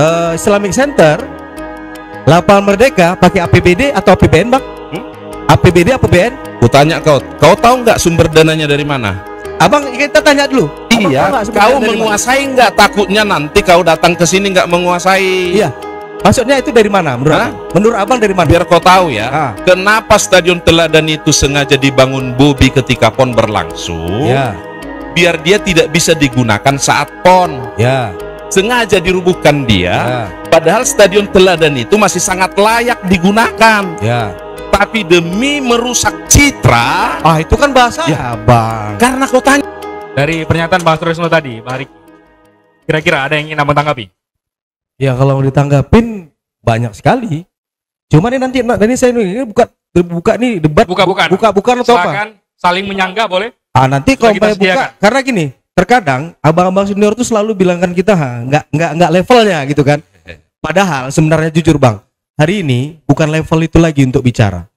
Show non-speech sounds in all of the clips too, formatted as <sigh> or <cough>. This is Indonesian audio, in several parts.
uh, Islamic Center Lapangan Merdeka pakai APBD atau APBN bang? Hmm? APBD APBN? tanya kau, kau tahu nggak sumber dananya dari mana? Abang kita tanya dulu. Abang iya. Kau menguasai nggak? Takutnya nanti kau datang ke sini nggak menguasai. Iya. Maksudnya itu dari mana? Menurut, abang? menurut abang dari mana? Biar kau tahu ya, ah. kenapa Stadion Teladan itu sengaja dibangun Bobi ketika PON berlangsung? Iya. Biar dia tidak bisa digunakan saat PON. Ya sengaja dirubuhkan dia, ya. padahal stadion teladan itu masih sangat layak digunakan. Ya. Tapi demi merusak citra, ah itu kan bahasa ya bang. Karena kau tanya dari pernyataan Bang Turismo tadi, kira-kira ada yang ingin abang tanggapi? Ya kalau mau ditanggapin banyak sekali. Cuman ini nanti nanti saya ini buka buka nih debat buka bukan buka bukan atau apa? Saling menyangga boleh? Ah nanti kalau saya buka karena gini terkadang abang-abang senior tuh selalu bilangkan kita ha nggak nggak nggak levelnya gitu kan padahal sebenarnya jujur bang hari ini bukan level itu lagi untuk bicara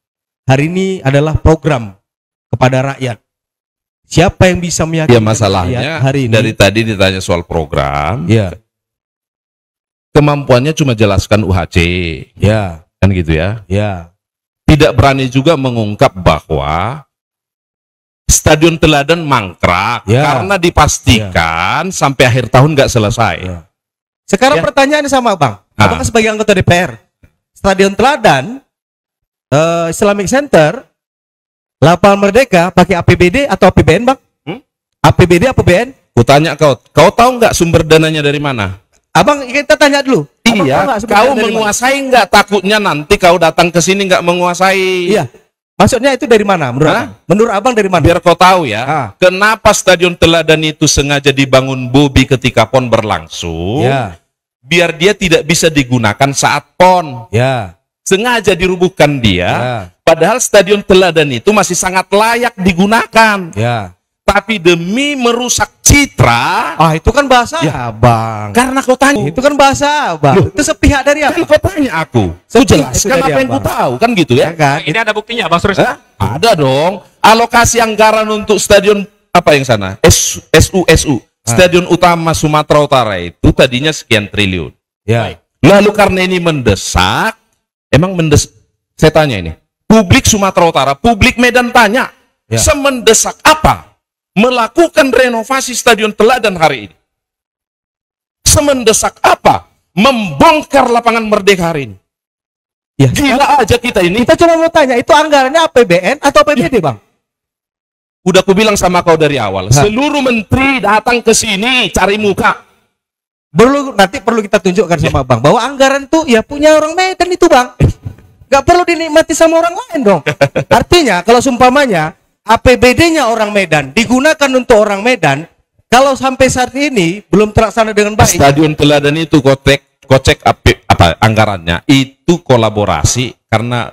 hari ini adalah program kepada rakyat siapa yang bisa meyakinkan ya masalahnya hari ini dari tadi ditanya soal program ya kemampuannya cuma jelaskan UHC ya kan gitu ya ya tidak berani juga mengungkap bahwa Stadion Teladan mangkrak ya. karena dipastikan ya. sampai akhir tahun nggak selesai. Ya. Sekarang ya. pertanyaannya sama Bang, nah. apakah sebagai anggota DPR Stadion Teladan uh, Islamic Center Lapal Merdeka pakai APBD atau APBN Bang? Hmm? APBD APBN? Kutanya kau, kau tahu nggak sumber dananya dari mana? Abang kita tanya dulu. iya. Kau, kau menguasai nggak? Takutnya nanti kau datang ke sini nggak menguasai. Iya Maksudnya itu dari mana menurut Hah? abang? Menurut abang dari mana? Biar kau tahu ya, ah. kenapa Stadion Teladan itu sengaja dibangun Bobi ketika PON berlangsung? Ya. Biar dia tidak bisa digunakan saat PON. Ya. Sengaja dirubuhkan dia. Ya. Padahal Stadion Teladan itu masih sangat layak digunakan. Ya. Tapi demi merusak Citra. Ah, itu kan bahasa ya, bang. Karena kau tanya. Itu kan bahasa bang. Loh, itu sepihak dari kan apa? Kan kau tanya aku. Sepihak jelas kan apa yang kau tahu, kan gitu ya. kan? Ini ada buktinya, Bang Suris. Ada dong. Alokasi anggaran untuk stadion apa yang sana? S, SU SU. Stadion utama Sumatera Utara itu tadinya sekian triliun. Ya. Lalu karena ini mendesak, emang mendes saya tanya ini. Publik Sumatera Utara, publik Medan tanya, ya. semendesak apa melakukan renovasi stadion teladan hari ini? Semendesak apa membongkar lapangan Merdeka hari ini? Ya, Gila aja kita ini. Kita cuma mau tanya, itu anggarannya APBN atau APBD, ya. Bang? Udah aku bilang sama kau dari awal. Ha. Seluruh menteri datang ke sini cari muka. Perlu nanti perlu kita tunjukkan ya. sama Bang bahwa anggaran itu ya punya orang Medan itu, Bang. <laughs> Gak perlu dinikmati sama orang lain dong. <laughs> Artinya kalau sumpamanya APBD-nya orang Medan digunakan untuk orang Medan, kalau sampai saat ini belum terlaksana dengan baik. Stadion teladan itu kocek kocek api, apa anggarannya itu kolaborasi karena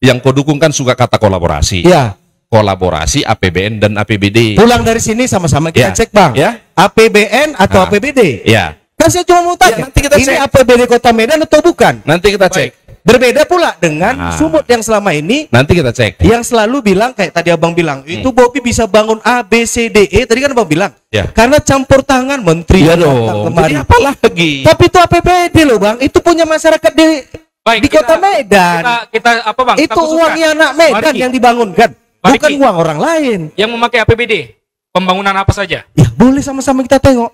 yang kau dukung kan suka kata kolaborasi. Ya. Kolaborasi APBN dan APBD. Pulang dari sini sama-sama kita ya. cek bang. Ya. APBN atau nah. APBD? Ya. Kan saya cuma mau tanya. Ya, nanti kita ini cek. APBD Kota Medan atau bukan? Nanti kita Baik. cek. Berbeda pula dengan nah, sumut yang selama ini nanti kita cek. Yang selalu bilang kayak tadi Abang bilang, hmm. itu Bobi bisa bangun A B C D E tadi kan Abang bilang. Ya. Karena campur tangan menteri ya dong. Kemarin. apa lagi? Tapi itu APBD loh Bang, itu punya masyarakat di Baik, di kita, Kota Medan. Kita, kita apa Bang? Itu uangnya anak Medan Mariki. yang dibangunkan, Mariki. bukan uang orang lain. Yang memakai APBD, pembangunan apa saja? Ya, boleh sama-sama kita tengok.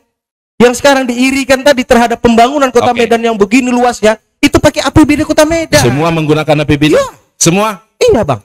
Yang sekarang diirikan tadi terhadap pembangunan Kota okay. Medan yang begini luasnya, itu pakai APBD Kota Medan. Semua menggunakan APBD? Iya. Semua? Iya, Bang.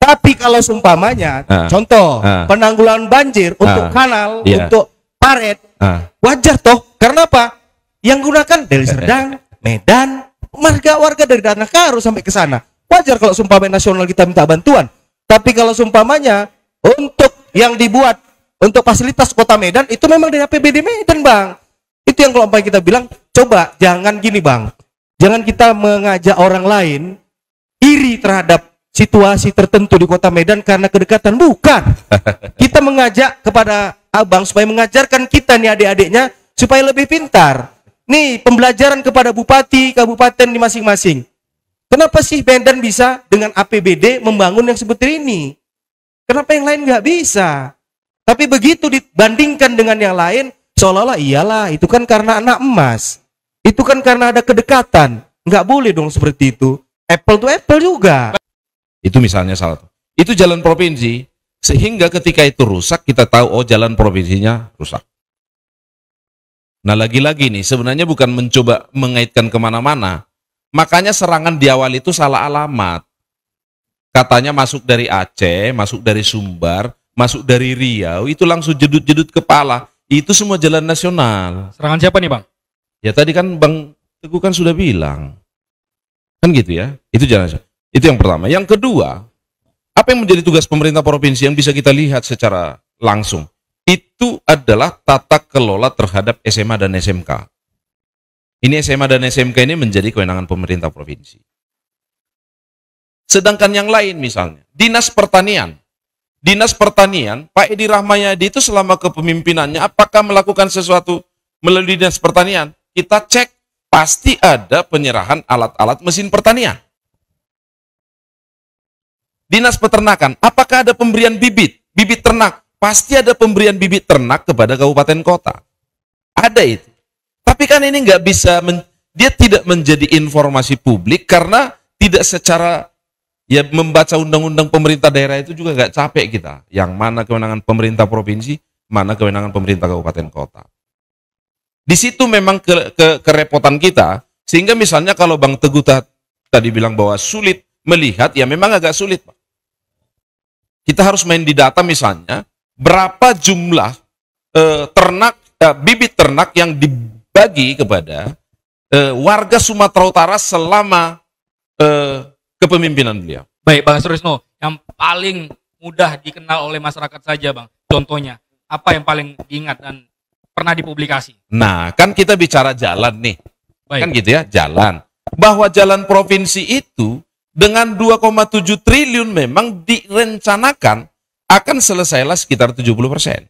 Tapi kalau sumpamanya ah. contoh ah. penanggulangan banjir ah. untuk kanal, yeah. untuk paret, uh. wajar toh. Karena apa? Yang gunakan dari Serdang, <laughs> Medan, marga warga dari Tanah Karo sampai ke sana. Wajar kalau sumpamanya nasional kita minta bantuan. Tapi kalau sumpamanya untuk yang dibuat untuk fasilitas kota Medan itu memang dari APBD Medan, Bang. Itu yang kalau kita bilang, coba jangan gini, Bang. Jangan kita mengajak orang lain iri terhadap situasi tertentu di kota Medan karena kedekatan. Bukan. <laughs> Kita mengajak kepada abang supaya mengajarkan kita nih adik-adiknya supaya lebih pintar. Nih pembelajaran kepada bupati, kabupaten di masing-masing. Kenapa sih Medan bisa dengan APBD membangun yang seperti ini? Kenapa yang lain nggak bisa? Tapi begitu dibandingkan dengan yang lain, seolah-olah iyalah itu kan karena anak emas. Itu kan karena ada kedekatan. Nggak boleh dong seperti itu. Apple to apple juga. Itu misalnya salah Itu jalan provinsi, sehingga ketika itu rusak, kita tahu oh jalan provinsinya rusak. Nah lagi-lagi nih, sebenarnya bukan mencoba mengaitkan kemana-mana. Makanya serangan di awal itu salah alamat. Katanya masuk dari Aceh, masuk dari Sumbar, masuk dari Riau, itu langsung jedut-jedut kepala. Itu semua jalan nasional. Serangan siapa nih Bang? Ya tadi kan Bang Teguh kan sudah bilang. Kan gitu ya. Itu jalan Itu yang pertama. Yang kedua, apa yang menjadi tugas pemerintah provinsi yang bisa kita lihat secara langsung? Itu adalah tata kelola terhadap SMA dan SMK. Ini SMA dan SMK ini menjadi kewenangan pemerintah provinsi. Sedangkan yang lain misalnya, Dinas Pertanian. Dinas Pertanian, Pak Edi Rahmayadi itu selama kepemimpinannya apakah melakukan sesuatu melalui Dinas Pertanian? kita cek pasti ada penyerahan alat-alat mesin pertanian. Dinas peternakan, apakah ada pemberian bibit? Bibit ternak, pasti ada pemberian bibit ternak kepada kabupaten kota. Ada itu. Tapi kan ini nggak bisa, men, dia tidak menjadi informasi publik karena tidak secara ya membaca undang-undang pemerintah daerah itu juga nggak capek kita. Yang mana kewenangan pemerintah provinsi, mana kewenangan pemerintah kabupaten kota. Di situ memang ke, ke, kerepotan kita, sehingga misalnya kalau Bang Teguh tadi bilang bahwa sulit melihat, ya memang agak sulit. Pak. Kita harus main di data misalnya, berapa jumlah e, ternak, e, bibit ternak yang dibagi kepada e, warga Sumatera Utara selama e, kepemimpinan beliau. Baik, Bang Surisno, yang paling mudah dikenal oleh masyarakat saja, Bang. Contohnya, apa yang paling diingat dan pernah dipublikasi. Nah, kan kita bicara jalan nih. Baik. Kan gitu ya, jalan. Bahwa jalan provinsi itu dengan 2,7 triliun memang direncanakan akan selesailah sekitar 70 persen.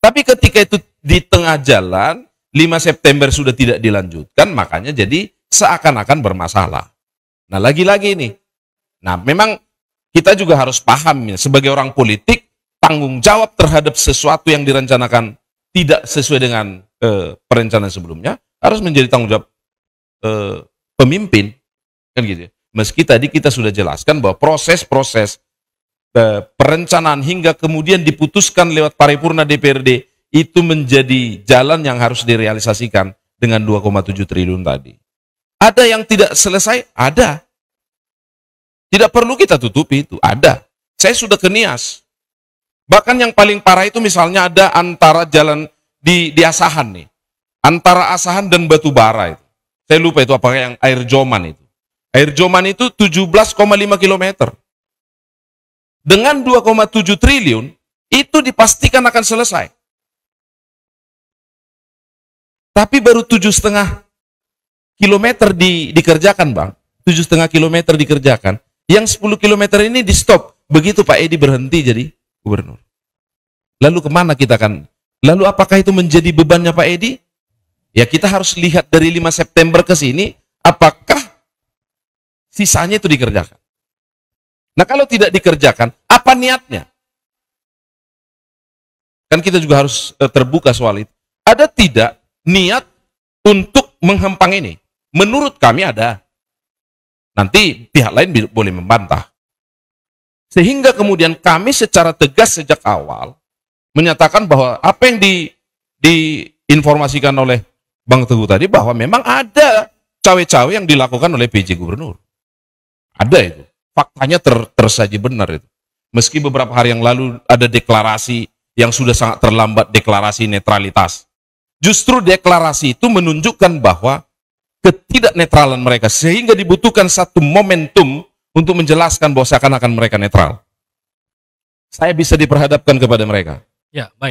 Tapi ketika itu di tengah jalan, 5 September sudah tidak dilanjutkan, makanya jadi seakan-akan bermasalah. Nah, lagi-lagi ini. Nah, memang kita juga harus paham ya, sebagai orang politik, tanggung jawab terhadap sesuatu yang direncanakan tidak sesuai dengan e, perencanaan sebelumnya harus menjadi tanggung jawab e, pemimpin kan gitu. Ya. Meski tadi kita sudah jelaskan bahwa proses-proses e, perencanaan hingga kemudian diputuskan lewat paripurna DPRD itu menjadi jalan yang harus direalisasikan dengan 2,7 triliun tadi. Ada yang tidak selesai? Ada. Tidak perlu kita tutupi itu, ada. Saya sudah ke Bahkan yang paling parah itu misalnya ada antara jalan di, di Asahan nih. Antara Asahan dan Batubara itu. Saya lupa itu apa yang air joman itu. Air joman itu 17,5 km. Dengan 2,7 triliun, itu dipastikan akan selesai. Tapi baru 7,5 km di, dikerjakan bang, 7,5 km dikerjakan. Yang 10 km ini di stop. Begitu Pak Edi berhenti jadi gubernur. Lalu kemana kita akan? Lalu apakah itu menjadi bebannya Pak Edi? Ya kita harus lihat dari 5 September ke sini, apakah sisanya itu dikerjakan. Nah kalau tidak dikerjakan, apa niatnya? Kan kita juga harus eh, terbuka soal itu. Ada tidak niat untuk menghempang ini? Menurut kami ada. Nanti pihak lain boleh membantah. Sehingga kemudian kami secara tegas sejak awal menyatakan bahwa apa yang di, diinformasikan oleh Bang Teguh tadi bahwa memang ada cawe-cawe yang dilakukan oleh PJ Gubernur. Ada itu. Faktanya ter, tersaji benar itu. Meski beberapa hari yang lalu ada deklarasi yang sudah sangat terlambat deklarasi netralitas. Justru deklarasi itu menunjukkan bahwa ketidaknetralan mereka sehingga dibutuhkan satu momentum untuk menjelaskan bahwa seakan-akan mereka netral. Saya bisa diperhadapkan kepada mereka. Ya, baik.